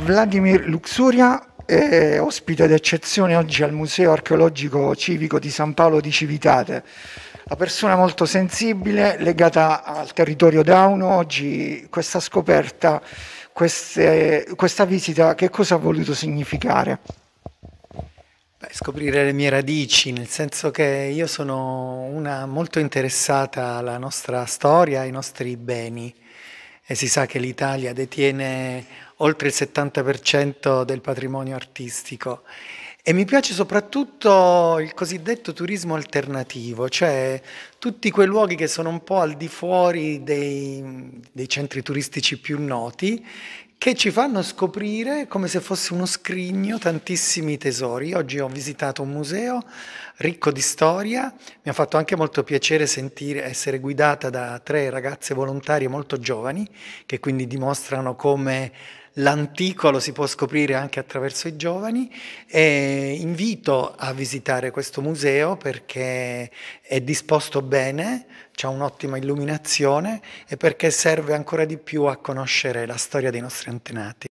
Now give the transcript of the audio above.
Vladimir Luxuria è ospite d'eccezione oggi al Museo Archeologico Civico di San Paolo di Civitate. Una persona molto sensibile, legata al territorio dauno, oggi questa scoperta, queste, questa visita, che cosa ha voluto significare? Beh, scoprire le mie radici, nel senso che io sono una molto interessata alla nostra storia, ai nostri beni e si sa che l'Italia detiene oltre il 70% del patrimonio artistico. E mi piace soprattutto il cosiddetto turismo alternativo, cioè tutti quei luoghi che sono un po' al di fuori dei, dei centri turistici più noti, che ci fanno scoprire come se fosse uno scrigno tantissimi tesori. Oggi ho visitato un museo ricco di storia, mi ha fatto anche molto piacere sentire, essere guidata da tre ragazze volontarie molto giovani che quindi dimostrano come l'antico lo si può scoprire anche attraverso i giovani e invito a visitare questo museo perché è disposto bene, c'è un'ottima illuminazione e perché serve ancora di più a conoscere la storia dei nostri scantenati